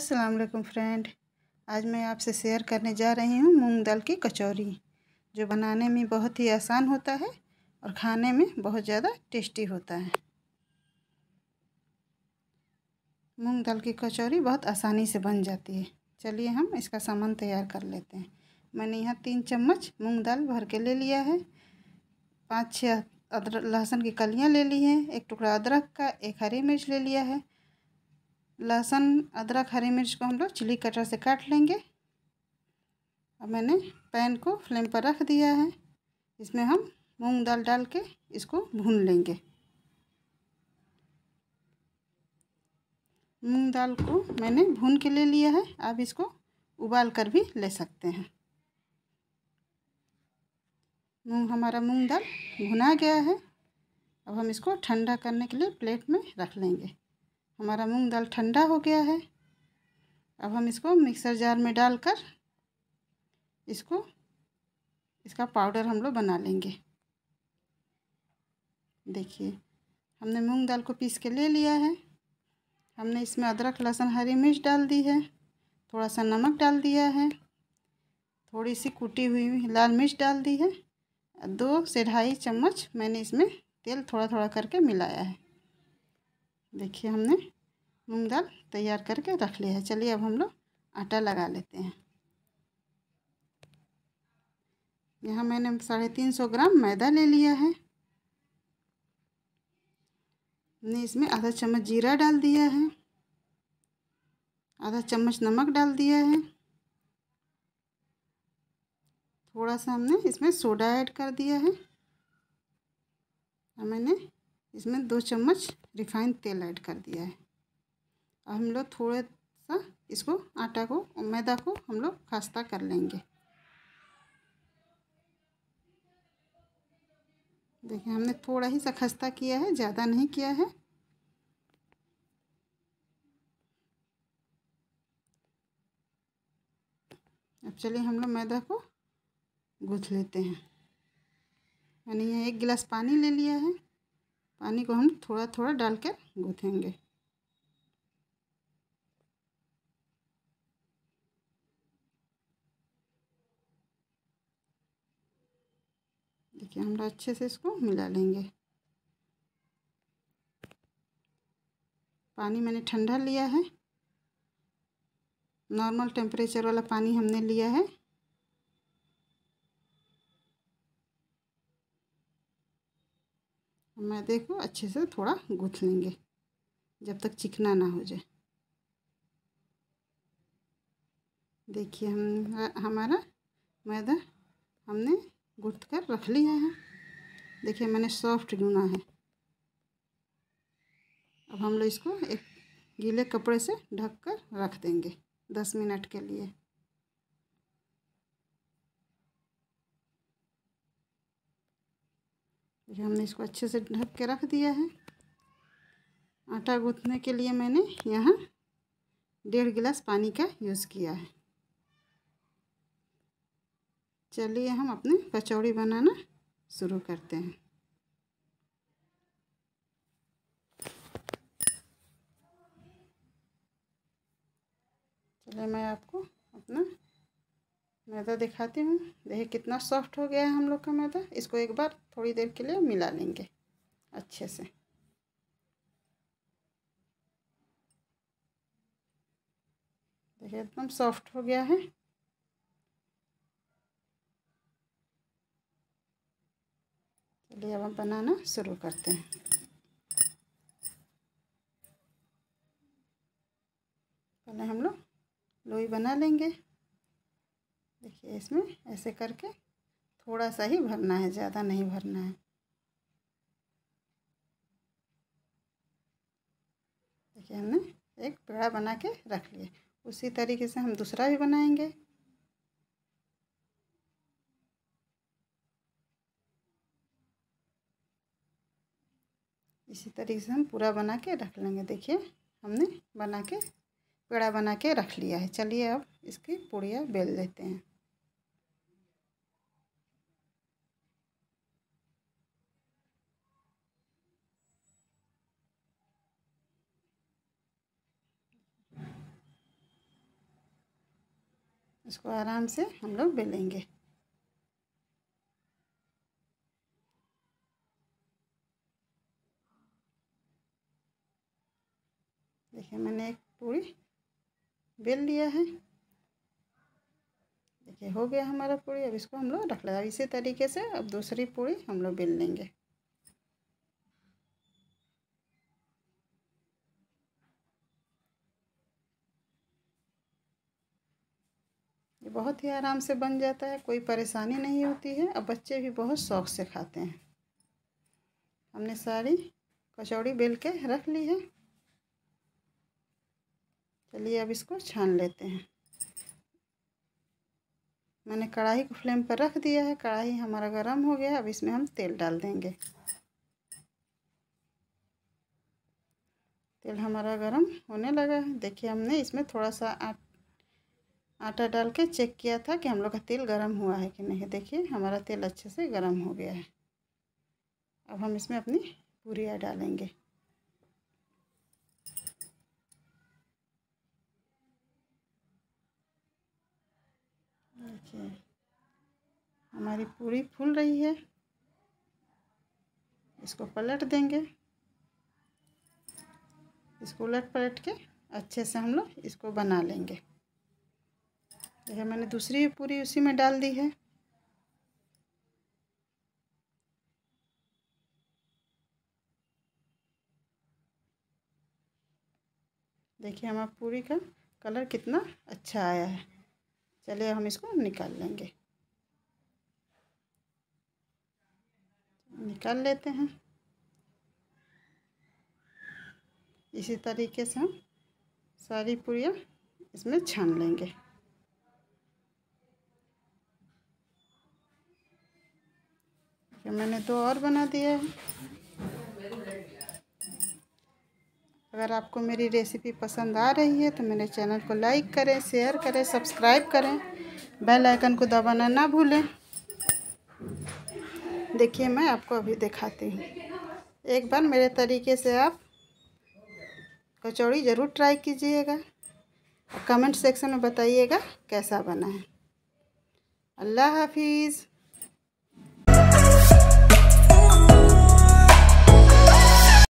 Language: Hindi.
अस्सलाम वालेकुम फ्रेंड आज मैं आपसे शेयर करने जा रही हूँ मूंग दाल की कचौरी जो बनाने में बहुत ही आसान होता है और खाने में बहुत ज़्यादा टेस्टी होता है मूंग दाल की कचौरी बहुत आसानी से बन जाती है चलिए हम इसका सामान तैयार कर लेते हैं मैंने यहाँ तीन चम्मच मूंग दाल भर के ले लिया है पाँच छः अदरक लहसुन की कलियाँ ले ली हैं एक टुकड़ा अदरक का एक हरी मिर्च ले लिया है लहसुन अदरक हरी मिर्च को हम लोग चिली कटर से काट लेंगे अब मैंने पैन को फ्लेम पर रख दिया है इसमें हम मूंग दाल डाल के इसको भून लेंगे मूंग दाल को मैंने भून के ले लिया है आप इसको उबाल कर भी ले सकते हैं मूंग हमारा मूंग दाल भुना गया है अब हम इसको ठंडा करने के लिए प्लेट में रख लेंगे हमारा मूंग दाल ठंडा हो गया है अब हम इसको मिक्सर जार में डालकर इसको इसका पाउडर हम लोग बना लेंगे देखिए हमने मूंग दाल को पीस के ले लिया है हमने इसमें अदरक लहसुन हरी मिर्च डाल दी है थोड़ा सा नमक डाल दिया है थोड़ी सी कूटी हुई लाल मिर्च डाल दी है दो से ढाई चम्मच मैंने इसमें तेल थोड़ा थोड़ा करके मिलाया है देखिए हमने मूंग दाल तैयार करके रख लिया है चलिए अब हम लोग आटा लगा लेते हैं यहाँ मैंने साढ़े तीन सौ ग्राम मैदा ले लिया है हमने इसमें आधा चम्मच जीरा डाल दिया है आधा चम्मच नमक डाल दिया है थोड़ा सा हमने इसमें सोडा ऐड कर दिया है और मैंने इसमें दो चम्मच रिफाइंड तेल ऐड कर दिया है हम लोग थोड़ा सा इसको आटा को मैदा को हम लोग खास्ता कर लेंगे देखिए हमने थोड़ा ही सा खस्ता किया है ज़्यादा नहीं किया है अब चलिए हम लोग मैदा को गूँथ लेते हैं मैंने यहाँ एक गिलास पानी ले लिया है पानी को हम थोड़ा थोड़ा डाल कर गूँथेंगे करके हम लोग अच्छे से इसको मिला लेंगे पानी मैंने ठंडा लिया है नॉर्मल टेम्परेचर वाला पानी हमने लिया है मैदे को अच्छे से थोड़ा गूथ लेंगे जब तक चिकना ना हो जाए देखिए हम हमारा मैदा हमने गुंथ कर रख लिया है देखिए मैंने सॉफ्ट गुना है अब हम लोग इसको एक गीले कपड़े से ढक कर रख देंगे दस मिनट के लिए देखिए हमने इसको अच्छे से ढक के रख दिया है आटा गूँथने के लिए मैंने यहाँ डेढ़ गिलास पानी का यूज़ किया है चलिए हम अपने कचौड़ी बनाना शुरू करते हैं चलिए मैं आपको अपना मैदा दिखाती हूँ देखिए कितना सॉफ्ट हो गया है हम लोग का मैदा इसको एक बार थोड़ी देर के लिए मिला लेंगे अच्छे से देखिए एकदम सॉफ्ट हो गया है चलिए अब हम बनाना शुरू करते हैं पहले हम लोग लोई बना लेंगे देखिए इसमें ऐसे करके थोड़ा सा ही भरना है ज़्यादा नहीं भरना है देखिए हमने एक पेड़ा बना के रख लिए उसी तरीके से हम दूसरा भी बनाएंगे इसी तरीके से हम पूरा बना के रख लेंगे देखिए हमने बना के पेड़ा बना के रख लिया है चलिए अब इसकी पूड़ियाँ बेल देते हैं इसको आराम से हम लोग बेलेंगे देखिए मैंने एक पूरी बेल लिया है देखिए हो गया हमारा पूरी अब इसको हम लोग रख लगा इसी तरीके से अब दूसरी पूरी हम लोग बेल लेंगे ये बहुत ही आराम से बन जाता है कोई परेशानी नहीं होती है अब बच्चे भी बहुत शौक से खाते हैं हमने सारी कचौड़ी बेल के रख ली है चलिए अब इसको छान लेते हैं मैंने कढ़ाई को फ्लेम पर रख दिया है कढ़ाई हमारा गर्म हो गया अब इसमें हम तेल डाल देंगे तेल हमारा गर्म होने लगा है देखिए हमने इसमें थोड़ा सा आट, आटा डाल के चेक किया था कि हम लोग का तेल गर्म हुआ है कि नहीं देखिए हमारा तेल अच्छे से गर्म हो गया है अब हम इसमें अपनी पूरिया डालेंगे देखिए हमारी पूरी फूल रही है इसको पलट देंगे इसको उलट पलट के अच्छे से हम लोग इसको बना लेंगे देखिए मैंने दूसरी पूरी उसी में डाल दी है देखिए हमारा पूरी का कलर कितना अच्छा आया है चलिए हम इसको निकाल लेंगे निकाल लेते हैं इसी तरीके से हम सारी पूरियाँ इसमें छान लेंगे मैंने तो और बना दिया है अगर आपको मेरी रेसिपी पसंद आ रही है तो मेरे चैनल को लाइक करें शेयर करें सब्सक्राइब करें बेल आइकन को दबाना ना भूलें देखिए मैं आपको अभी दिखाती हूँ एक बार मेरे तरीके से आप कचौड़ी ज़रूर ट्राई कीजिएगा और कमेंट सेक्शन में बताइएगा कैसा बना है अल्लाह हाफिज़